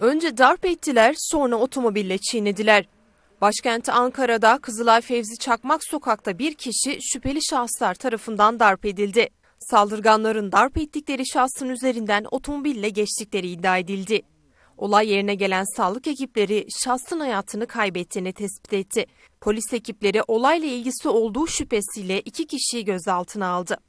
Önce darp ettiler, sonra otomobille çiğnediler. Başkenti Ankara'da Kızılay Fevzi Çakmak sokakta bir kişi şüpheli şahıslar tarafından darp edildi. Saldırganların darp ettikleri şahsın üzerinden otomobille geçtikleri iddia edildi. Olay yerine gelen sağlık ekipleri şahsın hayatını kaybettiğini tespit etti. Polis ekipleri olayla ilgisi olduğu şüphesiyle iki kişiyi gözaltına aldı.